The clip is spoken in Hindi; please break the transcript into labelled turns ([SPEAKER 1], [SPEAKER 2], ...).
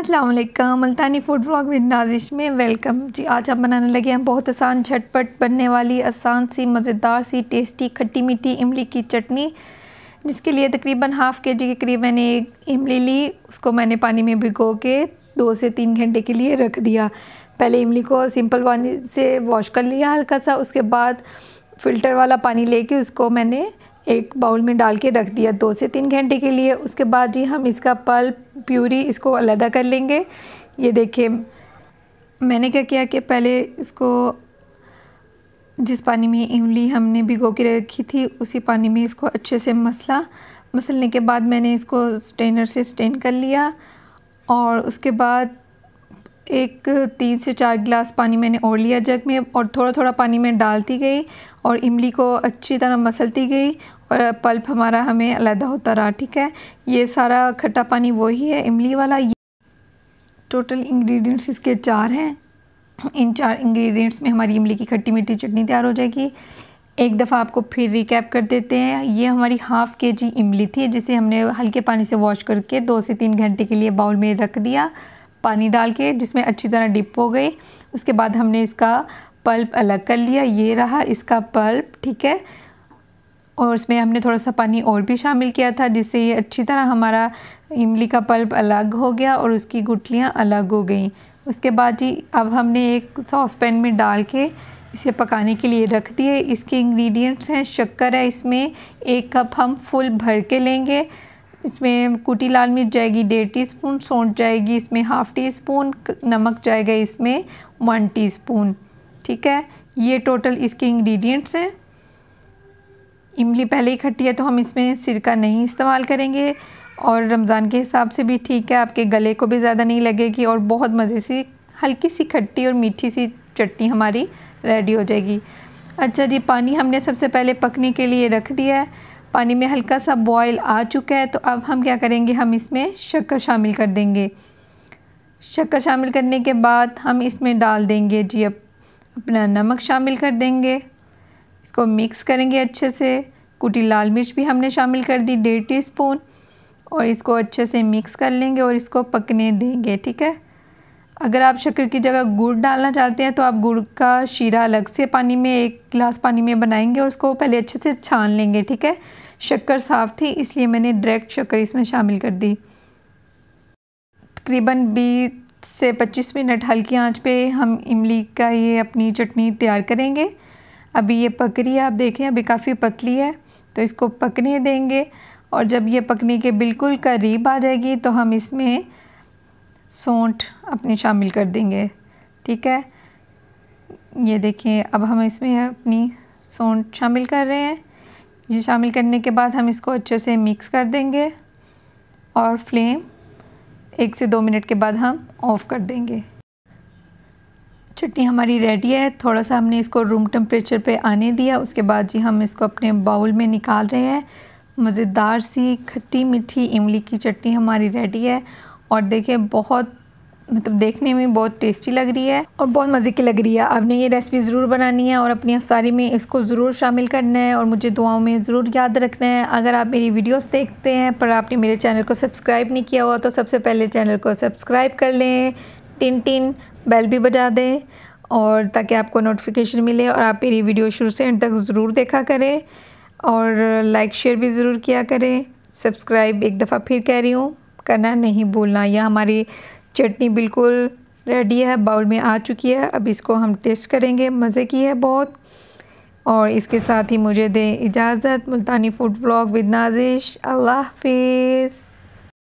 [SPEAKER 1] Aslam Multani food blog with Nazish में वेलकम जी आज हम बनाने लगे हैं बहुत आसान झटपट बनने वाली आसान सी मज़ेदार सी टेस्टी खट्टी मीठी इमली की चटनी जिसके लिए तकरीबन हाफ़ के जी के करीब मैंने एक इमली ली उसको मैंने पानी में भिगो के दो से तीन घंटे के लिए रख दिया पहले इमली को सिंपल पानी से वॉश कर लिया हल्का सा उसके बाद फ़िल्टर वाला पानी ले उसको मैंने एक बाउल में डाल के रख दिया दो से तीन घंटे के लिए उसके बाद जी हम इसका पल्प प्यूरी इसको अलहदा कर लेंगे ये देखिए मैंने क्या किया कि पहले इसको जिस पानी में इमली हमने भिगो के रखी थी उसी पानी में इसको अच्छे से मसला मसलने के बाद मैंने इसको स्टेनर से स्टेन कर लिया और उसके बाद एक तीन से चार गिलास पानी मैंने और लिया जग में और थोड़ा थोड़ा पानी में डालती गई और इमली को अच्छी तरह मसलती गई और पल्प हमारा हमें अलहदा होता रहा ठीक है ये सारा खट्टा पानी वही है इमली वाला ये टोटल इंग्रेडिएंट्स इसके चार हैं इन चार इंग्रेडिएंट्स में हमारी इमली की खट्टी मीठी चटनी तैयार हो जाएगी एक दफ़ा आपको फिर रिकैप कर देते हैं ये हमारी हाफ़ के जी इमली थी जिसे हमने हल्के पानी से वॉश करके दो से तीन घंटे के लिए बाउल में रख दिया पानी डाल के जिसमें अच्छी तरह डिप हो गई उसके बाद हमने इसका पल्प अलग कर लिया ये रहा इसका पल्प ठीक है और उसमें हमने थोड़ा सा पानी और भी शामिल किया था जिससे ये अच्छी तरह हमारा इमली का पल्प अलग हो गया और उसकी गुटलियाँ अलग हो गई उसके बाद जी अब हमने एक सॉस पैन में डाल के इसे पकाने के लिए रख दिए इसके इंग्रेडिएंट्स हैं शक्कर है इसमें एक कप हम फुल भर के लेंगे इसमें कुटी लाल मिर्च जाएगी डेढ़ टी स्पून सौंठ जाएगी इसमें हाफ़ टी स्पून नमक जाएगा इसमें वन टी स्पून ठीक है ये टोटल इसके इंग्रेडिएंट्स हैं इमली पहले ही खट्टी है तो हम इसमें सिरका नहीं इस्तेमाल करेंगे और रमज़ान के हिसाब से भी ठीक है आपके गले को भी ज़्यादा नहीं लगेगी और बहुत मज़े से हल्की सी खट्टी और मीठी सी चटनी हमारी रेडी हो जाएगी अच्छा जी पानी हमने सबसे पहले पकने के लिए रख दिया है पानी में हल्का सा बॉयल आ चुका है तो अब हम क्या करेंगे हम इसमें शक्कर शामिल कर देंगे शक्कर शामिल करने के बाद हम इसमें डाल देंगे जी अब अपना नमक शामिल कर देंगे इसको मिक्स करेंगे अच्छे से कुटी लाल मिर्च भी हमने शामिल कर दी डेढ़ टी स्पून और इसको अच्छे से मिक्स कर लेंगे और इसको पकने देंगे ठीक है अगर आप शक्कर की जगह गुड़ डालना चाहते हैं तो आप गुड़ का शीरा अलग से पानी में एक गिलास पानी में बनाएंगे और उसको पहले अच्छे से छान लेंगे ठीक है शक्कर साफ़ थी इसलिए मैंने डायरेक्ट शक्कर इसमें शामिल कर दी तकरीबन बीस से पच्चीस मिनट हल्की आंच पे हम इमली का ये अपनी चटनी तैयार करेंगे अभी ये पक रही है आप देखें अभी काफ़ी पतली है तो इसको पकने देंगे और जब ये पकने के बिल्कुल करीब आ जाएगी तो हम इसमें सौंठ अपनी शामिल कर देंगे ठीक है ये देखिए अब हम इसमें अपनी सौंठ शामिल कर रहे हैं ये शामिल करने के बाद हम इसको अच्छे से मिक्स कर देंगे और फ्लेम एक से दो मिनट के बाद हम ऑफ़ कर देंगे चटनी हमारी रेडी है थोड़ा सा हमने इसको रूम टेम्परेचर पे आने दिया उसके बाद जी हम इसको अपने बाउल में निकाल रहे हैं मज़ेदार सी खट्टी मीठी इमली की चटनी हमारी रेडी है और देखिए बहुत मतलब देखने में बहुत टेस्टी लग रही है और बहुत मज़े की लग रही है आपने ये रेसिपी ज़रूर बनानी है और अपनी अफ्तारी में इसको ज़रूर शामिल करना है और मुझे दुआओं में ज़रूर याद रखना है अगर आप मेरी वीडियोस देखते हैं पर आपने मेरे चैनल को सब्सक्राइब नहीं किया हुआ तो सबसे पहले चैनल को सब्सक्राइब कर लें टिन टिन बेल भी बजा दें और ताकि आपको नोटिफिकेशन मिले और आप मेरी वीडियो शुरू से एंड तक ज़रूर देखा करें और लाइक शेयर भी ज़रूर किया करें सब्सक्राइब एक दफ़ा फिर कह रही हूँ करना नहीं भूलना यह हमारी चटनी बिल्कुल रेडी है बाउल में आ चुकी है अब इसको हम टेस्ट करेंगे मज़े की है बहुत और इसके साथ ही मुझे दें इजाज़त Multani food blog with Nazish अल्लाह हाफिज़